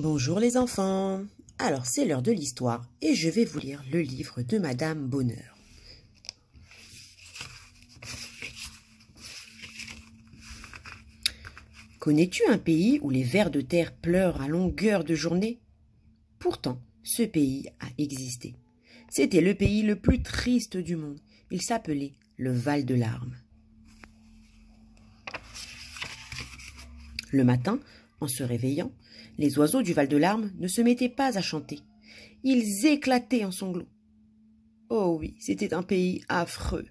Bonjour les enfants. Alors c'est l'heure de l'histoire et je vais vous lire le livre de Madame Bonheur. Connais-tu un pays où les vers de terre pleurent à longueur de journée Pourtant, ce pays a existé. C'était le pays le plus triste du monde. Il s'appelait le Val de larmes. Le matin, en se réveillant, les oiseaux du Val-de-Larme ne se mettaient pas à chanter. Ils éclataient en sanglots. Oh oui, c'était un pays affreux.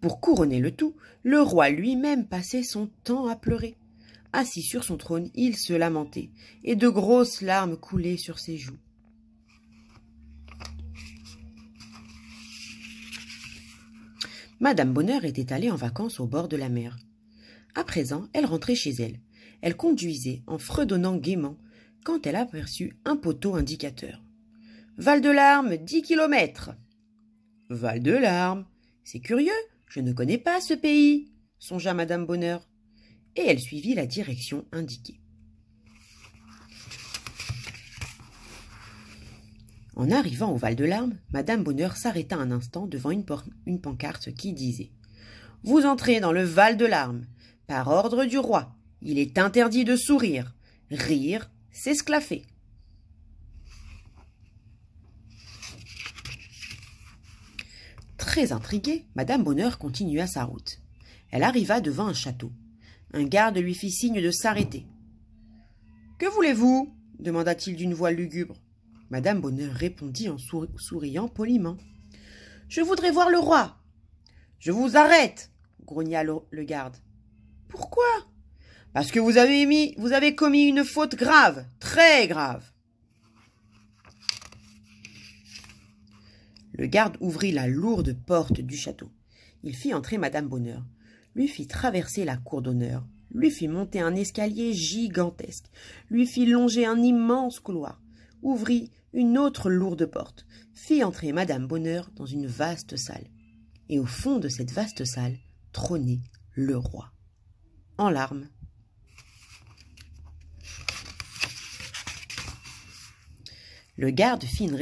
Pour couronner le tout, le roi lui-même passait son temps à pleurer. Assis sur son trône, il se lamentait, et de grosses larmes coulaient sur ses joues. Madame Bonheur était allée en vacances au bord de la mer. À présent, elle rentrait chez elle. Elle conduisait en fredonnant gaiement quand elle aperçut un poteau indicateur. Val de l'Arme, dix kilomètres. Val de l'Arme, c'est curieux, je ne connais pas ce pays, songea Madame Bonheur. Et elle suivit la direction indiquée. En arrivant au Val de l'Arme, Madame Bonheur s'arrêta un instant devant une, une pancarte qui disait Vous entrez dans le Val de l'Arme. Par ordre du roi, il est interdit de sourire. Rire, s'esclaffer. Très intriguée, Madame Bonheur continua sa route. Elle arriva devant un château. Un garde lui fit signe de s'arrêter. Que voulez-vous demanda-t-il d'une voix lugubre. Madame Bonheur répondit en souriant poliment. Je voudrais voir le roi. Je vous arrête, grogna le garde. Pourquoi Parce que vous avez, commis une faute grave, très grave. Le garde ouvrit la lourde porte du château. Il fit entrer Madame Bonheur, lui fit traverser la cour d'honneur, lui fit monter un escalier gigantesque, lui fit longer un immense couloir, ouvrit une autre lourde porte, fit entrer Madame Bonheur dans une vaste salle. Et au fond de cette vaste salle trônait le roi en larmes. Le garde fit une,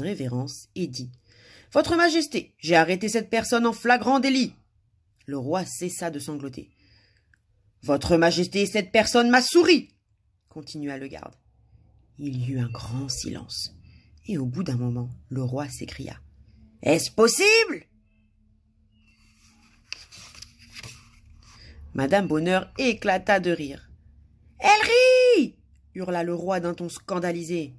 révérence et dit Votre Majesté, j'ai arrêté cette personne en flagrant délit. Le roi cessa de sangloter. Votre Majesté, cette personne m'a souri continua le garde. Il y eut un grand silence, et au bout d'un moment, le roi s'écria Est-ce possible Madame Bonheur éclata de rire. Elle rit hurla le roi d'un ton scandalisé.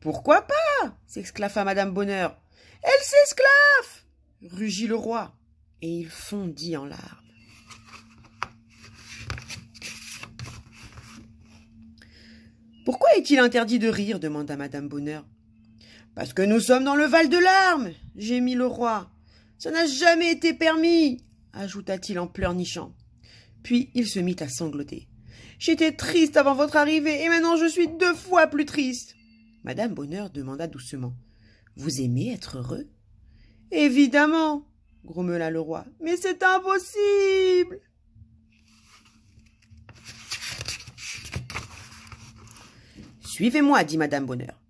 Pourquoi pas s'exclama Madame Bonheur. Elle s'esclaffe rugit le roi. Et il fondit en larmes. Pourquoi est-il interdit de rire demanda Madame Bonheur. Parce que nous sommes dans le Val de larmes gémit le roi. Ça n'a jamais été permis ajouta-t-il en pleurnichant. Puis il se mit à sangloter. J'étais triste avant votre arrivée, et maintenant je suis deux fois plus triste. Madame Bonheur demanda doucement. Vous aimez être heureux? Évidemment, grommela le roi. Mais c'est impossible. Suivez-moi, dit Madame Bonheur.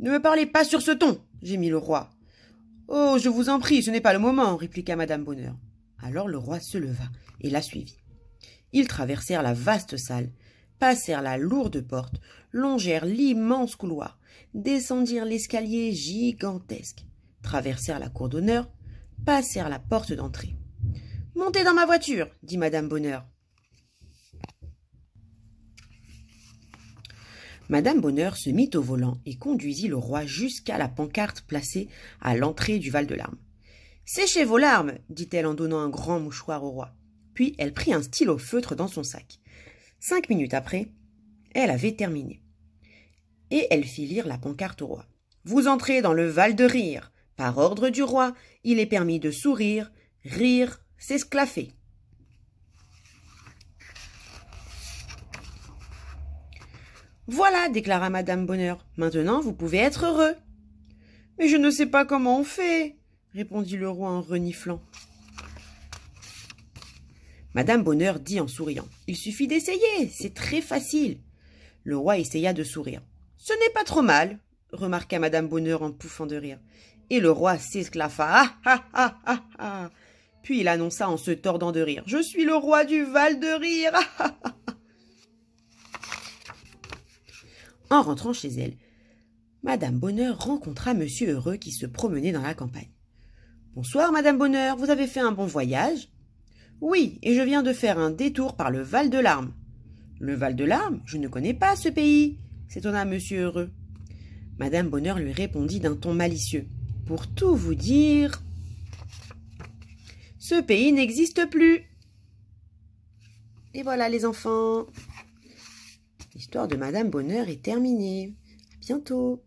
Ne me parlez pas sur ce ton, gémit le roi. Oh. Je vous en prie, ce n'est pas le moment, répliqua Madame Bonheur. Alors le roi se leva et la suivit. Ils traversèrent la vaste salle, passèrent la lourde porte, longèrent l'immense couloir, descendirent l'escalier gigantesque, traversèrent la cour d'honneur, passèrent la porte d'entrée. Montez dans ma voiture, dit Madame Bonheur. Madame Bonheur se mit au volant et conduisit le roi jusqu'à la pancarte placée à l'entrée du Val de Larme. Séchez vos larmes, dit-elle en donnant un grand mouchoir au roi puis elle prit un stylo feutre dans son sac. Cinq minutes après, elle avait terminé. Et elle fit lire la pancarte au roi. Vous entrez dans le Val de Rire. Par ordre du roi, il est permis de sourire, rire, s'esclaffer. Voilà, déclara Madame Bonheur. Maintenant, vous pouvez être heureux. Mais je ne sais pas comment on fait, répondit le roi en reniflant. Madame Bonheur dit en souriant. Il suffit d'essayer, c'est très facile. Le roi essaya de sourire. Ce n'est pas trop mal, remarqua Madame Bonheur en pouffant de rire. Et le roi s'esclaffa. Ah, ah, ah, ah, ah. Puis il annonça en se tordant de rire. Je suis le roi du Val de rire. Ah, ah, ah, en rentrant chez elle, Madame Bonheur rencontra Monsieur Heureux qui se promenait dans la campagne. Bonsoir, Madame Bonheur, vous avez fait un bon voyage? Oui, et je viens de faire un détour par le Val de l'Arme. Le Val de l'Arme, je ne connais pas ce pays, s'étonna Monsieur Heureux. Madame Bonheur lui répondit d'un ton malicieux. Pour tout vous dire, ce pays n'existe plus. Et voilà les enfants. L'histoire de Madame Bonheur est terminée. À bientôt.